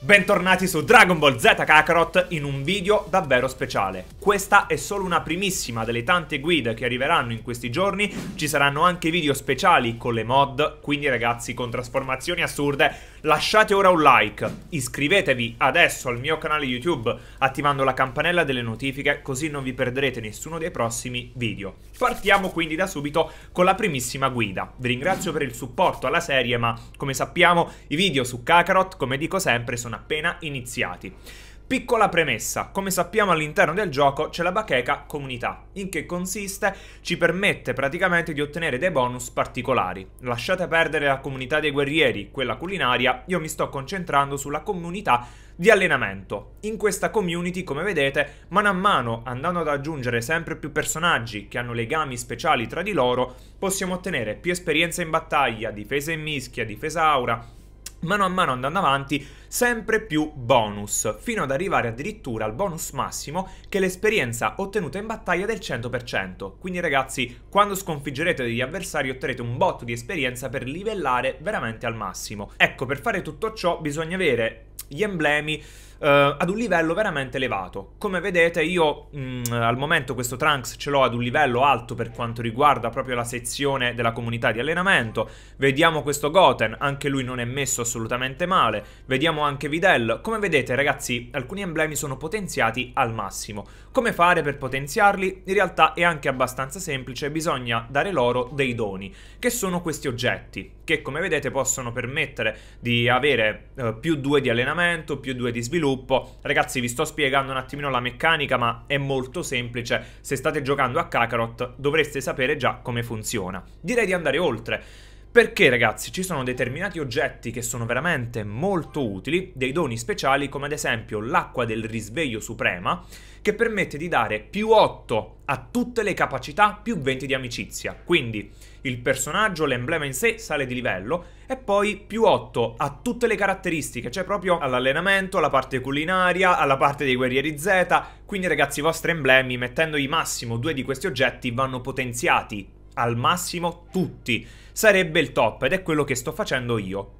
Bentornati su Dragon Ball Z Kakarot in un video davvero speciale. Questa è solo una primissima delle tante guide che arriveranno in questi giorni, ci saranno anche video speciali con le mod, quindi ragazzi con trasformazioni assurde Lasciate ora un like, iscrivetevi adesso al mio canale YouTube attivando la campanella delle notifiche così non vi perderete nessuno dei prossimi video. Partiamo quindi da subito con la primissima guida. Vi ringrazio per il supporto alla serie ma come sappiamo i video su Kakarot come dico sempre sono appena iniziati. Piccola premessa, come sappiamo all'interno del gioco c'è la bacheca comunità, in che consiste ci permette praticamente di ottenere dei bonus particolari. Lasciate perdere la comunità dei guerrieri, quella culinaria, io mi sto concentrando sulla comunità di allenamento. In questa community, come vedete, mano a mano, andando ad aggiungere sempre più personaggi che hanno legami speciali tra di loro, possiamo ottenere più esperienza in battaglia, difesa in mischia, difesa aura, mano a mano andando avanti sempre più bonus, fino ad arrivare addirittura al bonus massimo che è l'esperienza ottenuta in battaglia del 100%. Quindi ragazzi, quando sconfiggerete degli avversari otterrete un botto di esperienza per livellare veramente al massimo. Ecco, per fare tutto ciò bisogna avere gli emblemi Uh, ad un livello veramente elevato. Come vedete io mh, mm, al momento questo Trunks ce l'ho ad un livello alto per quanto riguarda proprio la sezione della comunità di allenamento. Vediamo questo Goten, anche lui non è messo assolutamente male. Vediamo anche Videl. Come vedete ragazzi alcuni emblemi sono potenziati al massimo. Come fare per potenziarli? In realtà è anche abbastanza semplice, bisogna dare loro dei doni, che sono questi oggetti che come vedete possono permettere di avere eh, più 2 di allenamento, più 2 di sviluppo. Ragazzi vi sto spiegando un attimino la meccanica ma è molto semplice, se state giocando a Kakarot dovreste sapere già come funziona. Direi di andare oltre. Perché ragazzi ci sono determinati oggetti che sono veramente molto utili, dei doni speciali come ad esempio l'acqua del risveglio suprema, che permette di dare più 8 a tutte le capacità più 20 di amicizia. Quindi il personaggio, l'emblema in sé sale di livello e poi più 8 a tutte le caratteristiche, cioè proprio all'allenamento, alla parte culinaria, alla parte dei guerrieri Z. Quindi ragazzi i vostri emblemi mettendogli massimo due di questi oggetti vanno potenziati al massimo tutti, sarebbe il top ed è quello che sto facendo io.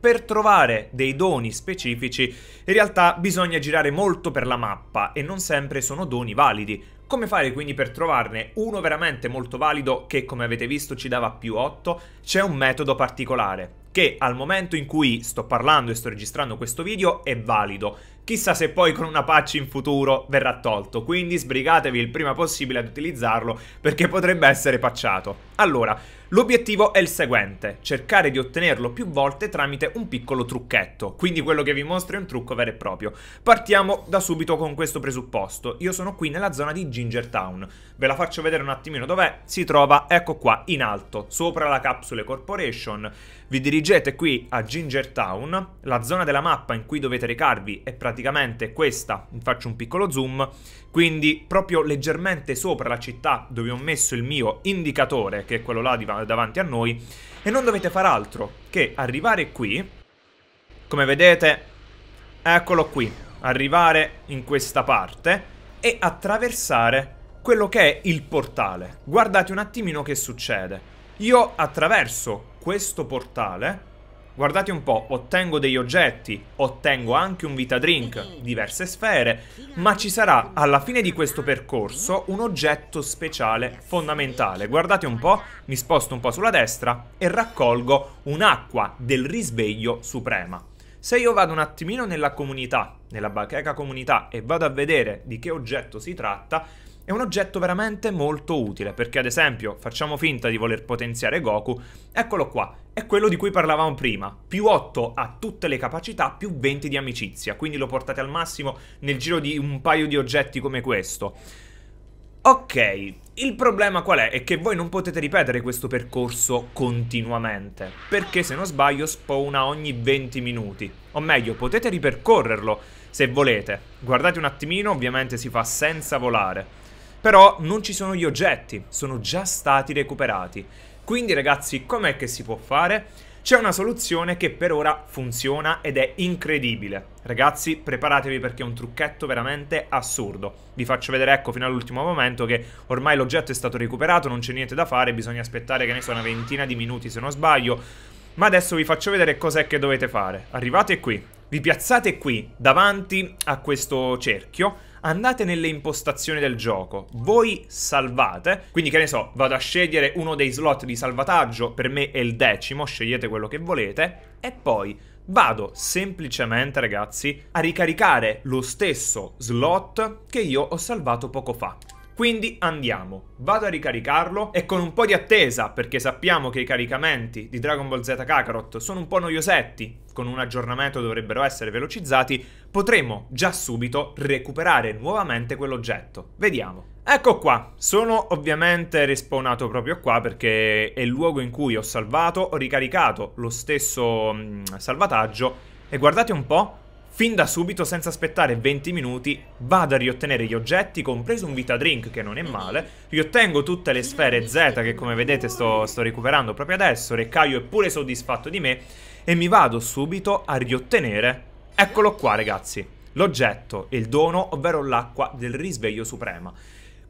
Per trovare dei doni specifici, in realtà bisogna girare molto per la mappa e non sempre sono doni validi. Come fare quindi per trovarne uno veramente molto valido che come avete visto ci dava più 8? C'è un metodo particolare che al momento in cui sto parlando e sto registrando questo video è valido, Chissà se poi con una patch in futuro verrà tolto, quindi sbrigatevi il prima possibile ad utilizzarlo perché potrebbe essere patchato. Allora, l'obiettivo è il seguente, cercare di ottenerlo più volte tramite un piccolo trucchetto, quindi quello che vi mostro è un trucco vero e proprio. Partiamo da subito con questo presupposto, io sono qui nella zona di Gingertown, ve la faccio vedere un attimino dov'è, si trova, ecco qua, in alto, sopra la Capsule Corporation, vi dirigete qui a Gingertown, la zona della mappa in cui dovete recarvi è praticamente praticamente questa, faccio un piccolo zoom, quindi proprio leggermente sopra la città dove ho messo il mio indicatore, che è quello là davanti a noi, e non dovete far altro che arrivare qui, come vedete, eccolo qui, arrivare in questa parte e attraversare quello che è il portale. Guardate un attimino che succede. Io attraverso questo portale Guardate un po', ottengo degli oggetti, ottengo anche un vita drink, diverse sfere, ma ci sarà alla fine di questo percorso un oggetto speciale fondamentale. Guardate un po', mi sposto un po' sulla destra e raccolgo un'acqua del risveglio suprema. Se io vado un attimino nella comunità, nella bacheca comunità e vado a vedere di che oggetto si tratta, è un oggetto veramente molto utile perché ad esempio facciamo finta di voler potenziare Goku, eccolo qua, è quello di cui parlavamo prima. Più 8 a tutte le capacità, più 20 di amicizia, quindi lo portate al massimo nel giro di un paio di oggetti come questo. Ok, il problema qual è? È che voi non potete ripetere questo percorso continuamente, perché se non sbaglio spawna ogni 20 minuti. O meglio, potete ripercorrerlo se volete. Guardate un attimino, ovviamente si fa senza volare però non ci sono gli oggetti, sono già stati recuperati. Quindi ragazzi, com'è che si può fare? C'è una soluzione che per ora funziona ed è incredibile. Ragazzi, preparatevi perché è un trucchetto veramente assurdo. Vi faccio vedere, ecco, fino all'ultimo momento che ormai l'oggetto è stato recuperato, non c'è niente da fare, bisogna aspettare che ne so una ventina di minuti se non sbaglio. Ma adesso vi faccio vedere cos'è che dovete fare. Arrivate qui, vi piazzate qui, davanti a questo cerchio, andate nelle impostazioni del gioco, voi salvate, quindi che ne so, vado a scegliere uno dei slot di salvataggio, per me è il decimo, scegliete quello che volete, e poi vado semplicemente, ragazzi, a ricaricare lo stesso slot che io ho salvato poco fa. Quindi andiamo, vado a ricaricarlo e con un po' di attesa, perché sappiamo che i caricamenti di Dragon Ball Z Kakarot sono un po' noiosetti, con un aggiornamento dovrebbero essere velocizzati, potremo già subito recuperare nuovamente quell'oggetto. Vediamo. Ecco qua, sono ovviamente respawnato proprio qua perché è il luogo in cui ho salvato, ho ricaricato lo stesso mh, mm, salvataggio e guardate un po', Fin da subito, senza aspettare 20 minuti, vado a riottenere gli oggetti, compreso un Vita Drink che non è mm-hmm. male. Riottengo tutte le sfere Z che come vedete sto, sto recuperando proprio adesso. Recaio è pure soddisfatto di me. E mi vado subito a riottenere. Eccolo qua, ragazzi. L'oggetto il dono, ovvero l'acqua del risveglio suprema.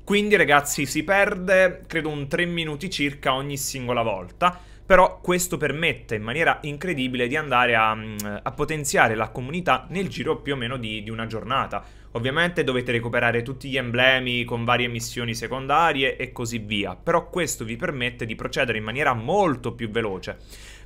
Quindi, ragazzi, si perde credo un 3 minuti circa ogni singola volta però questo permette in maniera incredibile di andare a, mm, a potenziare la comunità nel giro più o meno di, di, una giornata. Ovviamente dovete recuperare tutti gli emblemi con varie missioni secondarie e così via, però questo vi permette di procedere in maniera molto più veloce.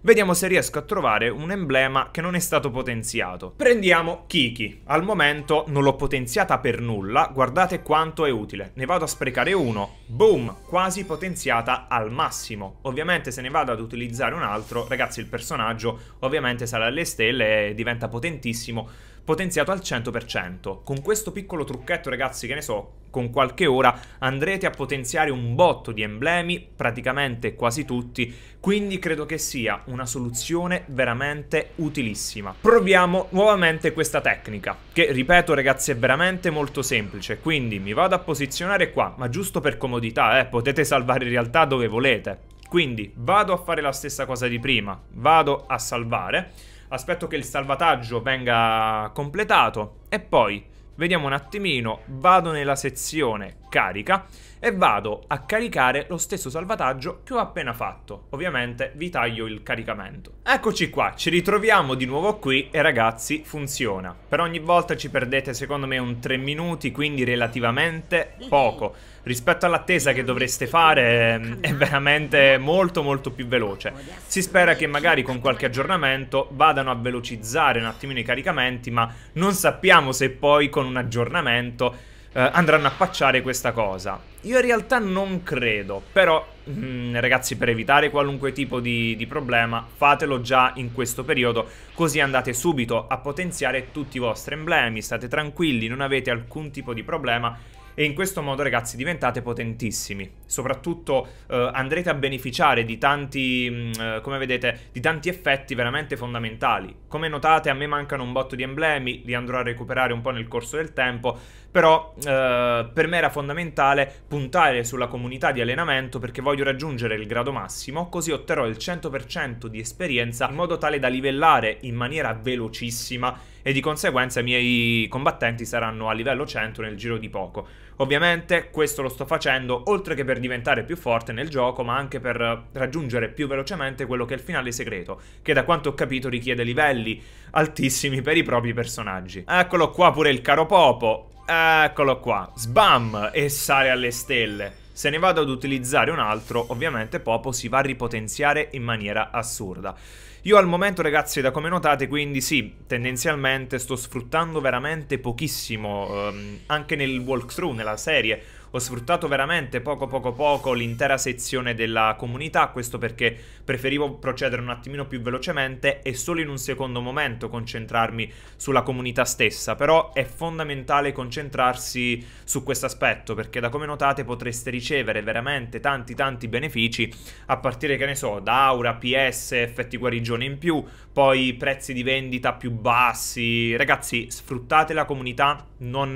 Vediamo se riesco a trovare un emblema che non è stato potenziato. Prendiamo Kiki. Al momento non l'ho potenziata per nulla, guardate quanto è utile. Ne vado a sprecare uno, boom, quasi potenziata al massimo. Ovviamente se ne vado ad utilizzare un altro, ragazzi il personaggio ovviamente sale alle stelle e diventa potentissimo potenziato al 100%. Con questo piccolo trucchetto ragazzi che ne so, con qualche ora andrete a potenziare un botto di emblemi, praticamente quasi tutti, quindi credo che sia una soluzione veramente utilissima. Proviamo nuovamente questa tecnica, che ripeto ragazzi è veramente molto semplice, quindi mi vado a posizionare qua, ma giusto per comodità, eh, potete salvare in realtà dove volete. Quindi vado a fare la stessa cosa di prima, vado a salvare Aspetto che il salvataggio venga completato e poi... Vediamo un attimino, vado nella sezione carica e vado a caricare lo stesso salvataggio che ho appena fatto. Ovviamente vi taglio il caricamento. Eccoci qua, ci ritroviamo di nuovo qui e ragazzi funziona. Per ogni volta ci perdete secondo me un 3 minuti, quindi relativamente poco. Rispetto all'attesa che dovreste fare ehm, è veramente molto molto più veloce. Si spera che magari con qualche aggiornamento vadano a velocizzare un attimino i caricamenti, ma non sappiamo se poi con un aggiornamento eh, andranno a pacciare questa cosa. Io in realtà non credo, però mh, mm, ragazzi per evitare qualunque tipo di, di, problema fatelo già in questo periodo, così andate subito a potenziare tutti i vostri emblemi, state tranquilli, non avete alcun tipo di problema e in questo modo ragazzi diventate potentissimi. Soprattutto eh, andrete a beneficiare di tanti, mh, mm, eh, come vedete, di tanti effetti veramente fondamentali. Come notate a me mancano un botto di emblemi, li andrò a recuperare un po' nel corso del tempo, però eh, per me era fondamentale puntare sulla comunità di allenamento perché voglio raggiungere il grado massimo, così otterrò il 100% di esperienza in modo tale da livellare in maniera velocissima e di conseguenza i miei combattenti saranno a livello 100 nel giro di poco. Ovviamente questo lo sto facendo oltre che per diventare più forte nel gioco, ma anche per raggiungere più velocemente quello che è il finale segreto, che da quanto ho capito richiede livelli altissimi per i propri personaggi. Eccolo qua pure il caro Popo, eccolo qua, sbam, e sale alle stelle. Se ne vado ad utilizzare un altro, ovviamente Popo si va a ripotenziare in maniera assurda. Io al momento ragazzi da come notate quindi sì, tendenzialmente sto sfruttando veramente pochissimo, ehm, anche nel walkthrough, nella serie, ho sfruttato veramente poco poco poco l'intera sezione della comunità, questo perché preferivo procedere un attimino più velocemente e solo in un secondo momento concentrarmi sulla comunità stessa, però è fondamentale concentrarsi su questo aspetto perché da come notate potreste ricevere veramente tanti tanti benefici a partire che ne so da aura, PS, effetti guarigione in più, poi prezzi di vendita più bassi, ragazzi sfruttate la comunità, non,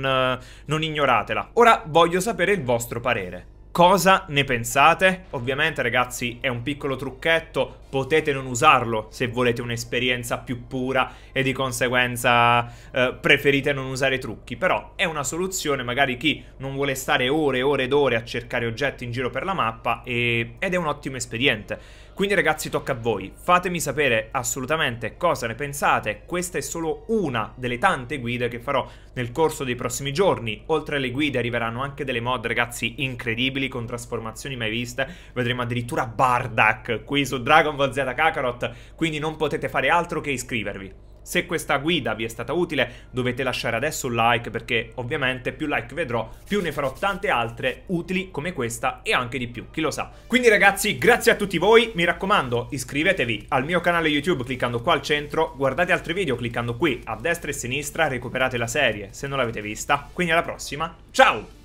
non ignoratela. Ora voglio sapere avere il vostro parere. Cosa ne pensate? Ovviamente ragazzi è un piccolo trucchetto, potete non usarlo se volete un'esperienza più pura e di conseguenza eh, preferite non usare trucchi, però è una soluzione magari chi non vuole stare ore e ore ed ore a cercare oggetti in giro per la mappa e... ed è un ottimo espediente. Quindi ragazzi tocca a voi, fatemi sapere assolutamente cosa ne pensate, questa è solo una delle tante guide che farò nel corso dei prossimi giorni, oltre alle guide arriveranno anche delle mod ragazzi incredibili con trasformazioni mai viste, vedremo addirittura Bardak qui su Dragon Ball Z Kakarot, quindi non potete fare altro che iscrivervi. Se questa guida vi è stata utile dovete lasciare adesso un like perché ovviamente più like vedrò più ne farò tante altre utili come questa e anche di più, chi lo sa. Quindi ragazzi grazie a tutti voi, mi raccomando iscrivetevi al mio canale YouTube cliccando qua al centro, guardate altri video cliccando qui a destra e a sinistra, recuperate la serie se non l'avete vista, quindi alla prossima, ciao!